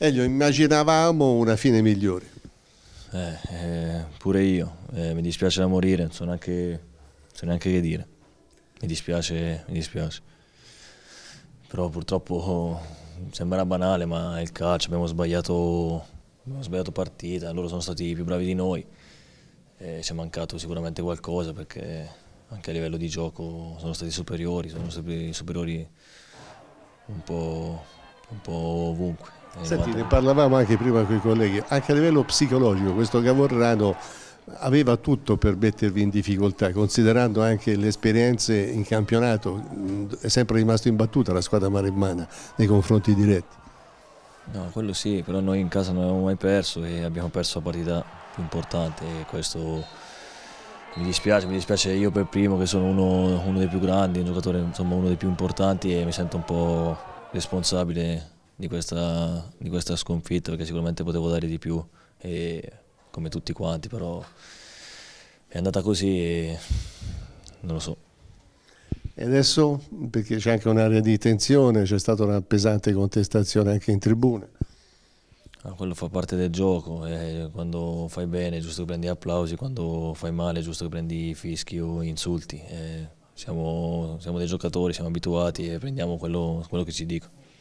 Elio, immaginavamo una fine migliore. Eh, eh, pure io, eh, mi dispiace da morire, non so neanche, so neanche che dire. Mi dispiace, mi dispiace. Però purtroppo eh, sembra banale, ma è il calcio, abbiamo sbagliato, abbiamo sbagliato partita, loro sono stati più bravi di noi. E eh, ci è mancato sicuramente qualcosa perché anche a livello di gioco sono stati superiori, sono stati superiori un po' un po' ovunque. Senti, ne parlavamo anche prima con i colleghi, anche a livello psicologico questo Gavorrano aveva tutto per mettervi in difficoltà, considerando anche le esperienze in campionato, è sempre rimasto imbattuta la squadra maremmana nei confronti diretti. No, quello sì, però noi in casa non abbiamo mai perso e abbiamo perso la partita più importante e questo mi dispiace, mi dispiace io per primo che sono uno, uno dei più grandi, un giocatore insomma uno dei più importanti e mi sento un po' responsabile di questa, di questa sconfitta perché sicuramente potevo dare di più e, come tutti quanti, però è andata così e non lo so. E adesso, perché c'è anche un'area di tensione, c'è stata una pesante contestazione anche in tribuna. Ah, quello fa parte del gioco, eh, quando fai bene è giusto che prendi applausi, quando fai male è giusto che prendi fischi o insulti. Eh siamo, siamo dei giocatori, siamo abituati e prendiamo quello, quello che ci dicono.